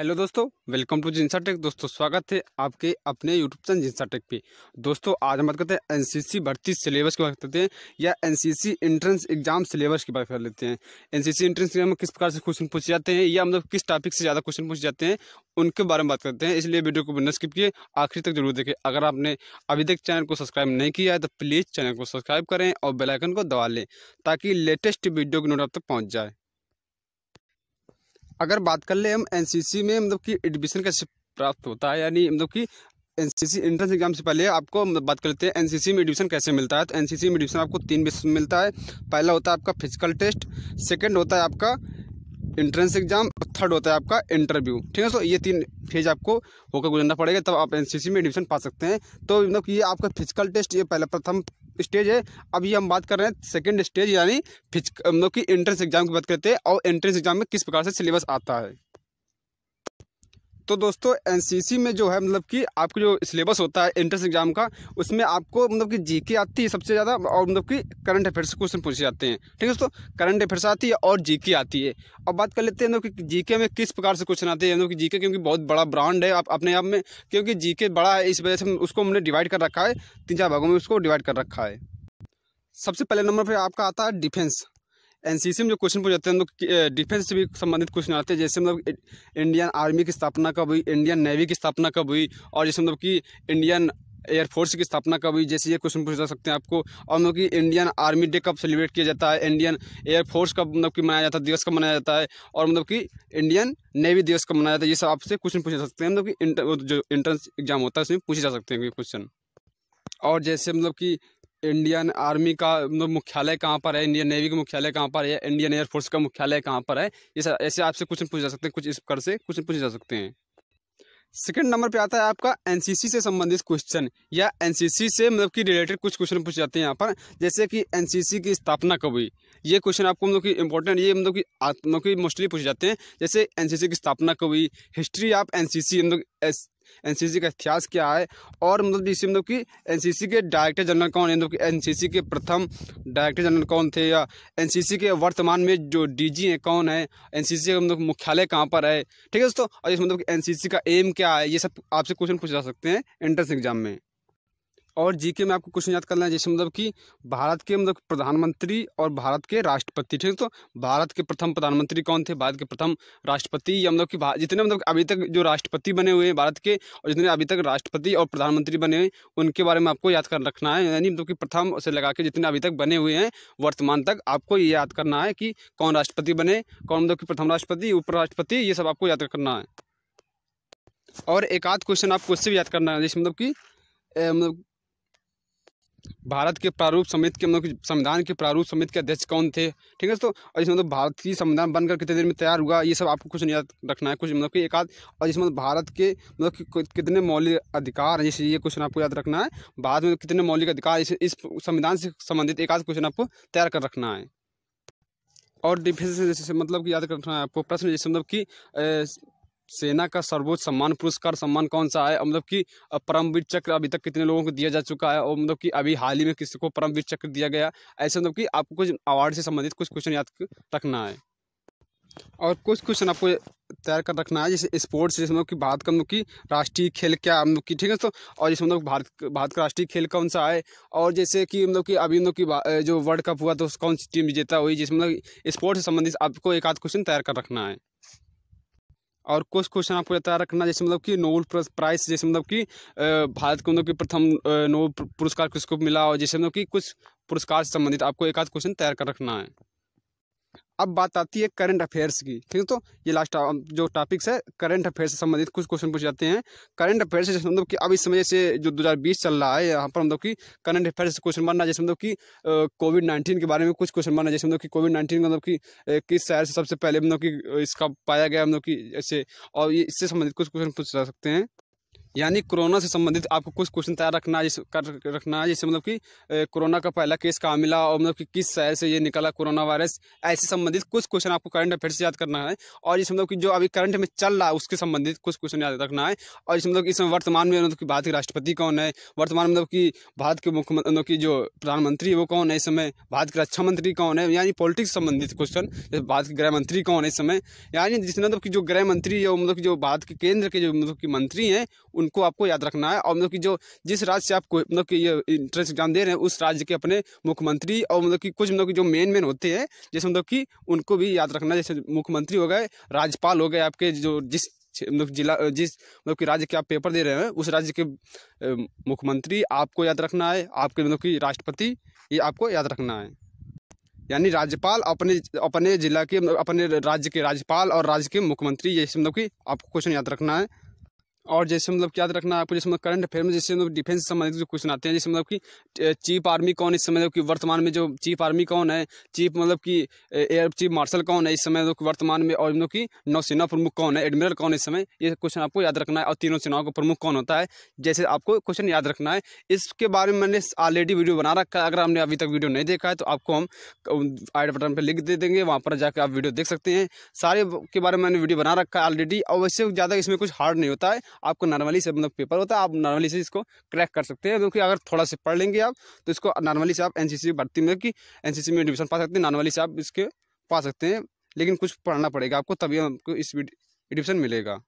hello दोस्तों welcome to जिंसा take दोस्तों स्वागत है आपके अपने यूट्यूब चैनल जिंसा टेक पे दोस्तों आज हम बात करते हैं एनसीसी भर्ती सिलेबस की बात करते हैं या एनसीसी एंट्रेंस एग्जाम सिलेबस की बात कर लेते हैं एनसीसी एंट्रेंस एग्जाम में किस प्रकार से क्वेश्चन पूछे जाते हैं या मतलब किस टॉपिक से ज़्यादा क्वेश्चन पूछे जाते हैं उनके बारे में बात करते हैं इसलिए वीडियो को बिना स्किप किए आखिर तक जरूर देखें अगर आपने अभी तक चैनल को सब्सक्राइब नहीं किया है तो प्लीज़ चैनल को सब्सक्राइब करें और बेलाइकन को दबा लें ताकि लेटेस्ट वीडियो की नोट आप तक पहुँच जाए अगर बात कर ले हम एनसीसी में मतलब कि एडमिशन कैसे प्राप्त होता है यानी मतलब कि एनसीसी एंट्रेंस एग्जाम से पहले आपको मतलब बात कर लेते हैं एनसीसी में एडमिशन कैसे मिलता है तो एनसीसी में एडमिशन आपको तीन बेस मिलता है पहला होता है आपका फिजिकल टेस्ट सेकंड होता है आपका एंट्रेंस एग्जाम और थर्ड होता है आपका इंटरव्यू ठीक है सो तो ये तीन फेज आपको होकर गुजरना पड़ेगा तब आप एनसीसी में एडमिशन पा सकते हैं तो मतलब ये आपका फिजिकल टेस्ट ये पहला प्रथम स्टेज है अभी हम बात कर रहे हैं सेकेंड स्टेज यानी फिजिक मतलब कि एंट्रेंस एग्जाम की बात करते हैं और एंट्रेंस एग्जाम में किस प्रकार से सिलेबस आता है तो दोस्तों एनसीसी में जो है मतलब कि आपको जो सिलेबस होता है एंट्रेंस एग्जाम का उसमें आपको मतलब कि जीके आती है सबसे ज़्यादा और मतलब कि करंट अफेयर्स क्वेश्चन पूछे जाते हैं ठीक है दोस्तों करंट अफेयर्स आती है और जीके आती है अब बात कर लेते हैं मतलब कि जीके में किस प्रकार से क्वेश्चन आते हैं मतलब कि जीके क्योंकि बहुत बड़ा ब्रांड है आप अपने आप में क्योंकि जीके बड़ा है इस वजह से उसको हमने डिवाइड कर रखा है तीन चार भागों में उसको डिवाइड कर रखा है सबसे पहले नंबर पर आपका आता है डिफेंस एनसीसी में जो क्वेश्चन पूछ जाते हैं लोग डिफेंस से भी संबंधित क्वेश्चन आते हैं जैसे मतलब इंडियन आर्मी की स्थापना कब हुई इंडियन नेवी की स्थापना कब हुई और जैसे मतलब कि इंडियन एयरफोर्स की स्थापना कब हुई जैसे ये क्वेश्चन पूछ जा सकते हैं आपको और मतलब कि इंडियन आर्मी डे कब सेलिब्रेट किया जाता है इंडियन एयरफोर्स कब मतलब कि मनाया जाता है दिवस कब मनाया जाता है और मतलब कि इंडियन नेवी दिवस कब मनाया जाता है ये सब आपसे क्वेश्चन पूछ सकते हैं मतलब कि जो एंट्रेंस एग्जाम होता है उसमें पूछे जा सकते हैं क्वेश्चन और जैसे मतलब कि इंडियन आर्मी का मतलब मुख्यालय कहाँ पर है इंडियन नेवी का मुख्यालय कहाँ पर है इंडियन एयरफोर्स का मुख्यालय कहाँ पर है ये ऐसे आपसे क्वेश्चन पूछ जा सकते हैं कुछ इस प्रकार से क्वेश्चन पूछे जा सकते हैं सेकंड नंबर पे आता है आपका एनसीसी से संबंधित क्वेश्चन या एनसीसी से मतलब कि रिलेटेड कुछ क्वेश्चन पूछे जाते हैं यहाँ पर जैसे कि एनसीसी की स्थापना कब हुई ये क्वेश्चन आपको मतलब कि इंपॉर्टेंट ये मतलब कि मतलब कि मोस्टली पूछे जाते हैं जैसे एनसीसी की स्थापना कब हुई हिस्ट्री आप एनसीसी मतलब एन का इतिहास क्या है और मतलब इसे मतलब कि एन के डायरेक्टर जनरल कौन है मतलब कि सी के प्रथम डायरेक्टर जनरल कौन थे या एन के वर्तमान में जो डी हैं कौन है एन का मतलब मुख्यालय कहाँ पर है ठीक है दोस्तों और इस मतलब कि सी का एम क्या है ये सब आपसे क्वेश्चन पूछ जा सकते हैं एंट्रेंस एग्जाम में और जीके में आपको क्वेश्चन याद करना है जैसे मतलब कि भारत के मतलब प्रधानमंत्री और भारत के राष्ट्रपति ठीक है तो भारत के प्रथम प्रधानमंत्री कौन थे भारत के प्रथम राष्ट्रपति या मतलब कि जितने मतलब अभी तक जो राष्ट्रपति बने हुए हैं भारत के और जितने अभी तक राष्ट्रपति और प्रधानमंत्री बने हुए उनके बारे में आपको याद कर रखना है यानी मतलब कि प्रथम से लगा के जितने अभी तक बने हुए हैं वर्तमान तक आपको ये याद करना है कि कौन राष्ट्रपति बने कौन मतलब कि प्रथम राष्ट्रपति उपराष्ट्रपति ये सब आपको याद करना है और एक आध क्वेश्चन आपको उससे भी याद करना है जैसे मतलब कि मतलब भारत के प्रारूप समिति के मतलब संविधान के प्रारूप समिति के अध्यक्ष कौन थे ठीक है तो और इसमें मतलब भारतीय संविधान बनकर कितने देर में तैयार हुआ ये सब आपको कुछ नहीं याद रखना है कुछ मतलब कि एक आध और इसमें मतलब भारत के मतलब कितने मौलिक अधिकार हैं जैसे ये क्वेश्चन आपको याद रखना है भारत में कितने मौलिक अधिकार इस, इस संविधान से संबंधित एक आध क्वेश्चन आपको तैयार कर रखना है और डिफेंस जैसे मतलब कि याद रखना है आपको प्रश्न जैसे मतलब कि सेना का सर्वोच्च सम्मान पुरस्कार सम्मान कौन सा है मतलब कि परमवीर चक्र अभी तक कितने लोगों को दिया जा चुका है और मतलब कि अभी हाल ही में किसी को परमवीर चक्र दिया गया ऐसे मतलब कि आपको कुछ अवार्ड से संबंधित कुछ क्वेश्चन याद रखना है और कुछ क्वेश्चन आपको तैयार कर रखना है जैसे स्पोर्ट्स जैसे मतलब कि भारत का मतलब कि राष्ट्रीय खेल क्या मतलब कि ठीक है तो और जैसे मतलब भारत भारत का राष्ट्रीय खेल कौन सा है और जैसे कि मतलब कि अभी मतलब कि जो वर्ल्ड कप हुआ तो कौन सी टीम जीता हुई जिसमें मतलब स्पोर्ट्स से संबंधित आपको एक आध क्वेश्चन तैयार कर रखना है और कुछ क्वेश्चन आपको याद रखना जैसे मतलब कि नोबल प्राइस जैसे मतलब कि भारत को मतलब कि प्रथम नोबल पुरस्कार किसको मिला और जैसे मतलब कि कुछ पुरस्कार से संबंधित आपको एक आध क्वेश्चन तैयार कर रखना है अब बात आती है करंट अफेयर्स की ठीक है तो ये लास्ट जो टॉपिक्स है करंट अफेयर्स से संबंधित कुछ क्वेश्चन पूछे जाते हैं करंट अफेयर से मतलब कि अब इस समय से जो 2020 चल रहा है यहाँ पर मतलब कि करंट अफेयर से क्वेश्चन बनना जैसे मतलब कि कोविड नाइन्टीन के बारे में कुछ क्वेश्चन बनना जैसे मतलब कि कोविड नाइन्टीन मतलब कि किस शहर से सबसे पहले मतलब कि इसका पाया गया मतलब कि ऐसे और इससे संबंधित कुछ क्वेश्चन पूछ जा सकते हैं यानी कोरोना से संबंधित आपको कुछ क्वेश्चन तैयार रखना है कर रखना है जैसे मतलब कि कोरोना का पहला केस कहाँ मिला और मतलब कि किस शहर से ये निकला कोरोना वायरस ऐसे संबंधित कुछ क्वेश्चन आपको करंट अफेयर से याद करना है और जैसे मतलब कि जो अभी करंट में चल रहा है उसके संबंधित कुछ क्वेश्चन याद रखना है और जैसे मतलब कि इसमें वर्तमान में मतलब कि भारत के राष्ट्रपति कौन है वर्तमान मतलब कि भारत के मुख्यमंत्री मतलब की जो प्रधानमंत्री है वो कौन है इस समय भारत के रक्षा मंत्री कौन है यानी पॉलिटिक्स संबंधित क्वेश्चन जैसे भारत के गृह मंत्री कौन है इस समय यानी जिसमें मतलब कि जो गृह मंत्री है मतलब कि जो भारत के केंद्र के जो मतलब कि मंत्री हैं उनको आपको याद रखना है और मतलब कि जो जिस राज्य से आप मतलब कि ये इंट्रेंस एग्जाम दे रहे हैं उस राज्य के अपने मुख्यमंत्री और मतलब कि कुछ मतलब कि जो मेन मेन होते हैं जैसे मतलब कि उनको भी याद रखना है जैसे मुख्यमंत्री हो गए राज्यपाल हो गए आपके जो जिस मतलब जिला जिस मतलब कि राज्य के आप पेपर दे रहे हैं उस राज्य के मुख्यमंत्री आपको याद रखना है आपके मतलब कि राष्ट्रपति ये आपको याद रखना है यानी राज्यपाल अपने अपने जिला के अपने राज्य के राज्यपाल और राज्य के मुख्यमंत्री ये मतलब कि आपको क्वेश्चन याद रखना है और जैसे मतलब क्या रखना है आपको जैसे मतलब करंट अफेयर में जैसे मतलब डिफेंस से संबंधित जो क्वेश्चन आते हैं जैसे मतलब कि चीफ आर्मी कौन इस समय मतलब कि वर्तमान में जो चीफ आर्मी कौन है चीफ मतलब कि एयर चीफ मार्शल कौन है इस समय मतलब वर्तमान में और मतलब कि नौसेना प्रमुख कौन है एडमिरल कौन है इस समय ये क्वेश्चन आपको याद रखना है और तीनों सेनाओं का प्रमुख कौन होता है जैसे आपको क्वेश्चन याद रखना है इसके बारे में मैंने ऑलरेडी वीडियो बना रखा है अगर हमने अभी तक वीडियो नहीं देखा है तो आपको हम आइड बटन पर लिख दे देंगे वहाँ पर जाकर आप वीडियो देख सकते हैं सारे के बारे में मैंने वीडियो बना रखा है ऑलरेडी और वैसे ज़्यादा इसमें कुछ हार्ड नहीं होता है आपको नॉर्मली से मतलब पेपर होता है आप नॉर्मली से इसको क्रैक कर सकते हैं क्योंकि अगर थोड़ा सा पढ़ लेंगे आप तो इसको नॉर्मली से आप एन भर्ती में कि एन में एडमिशन पा सकते हैं नॉर्मली से आप इसके पा सकते हैं लेकिन कुछ पढ़ना पड़ेगा आपको तभी आपको इस एडमिशन मिलेगा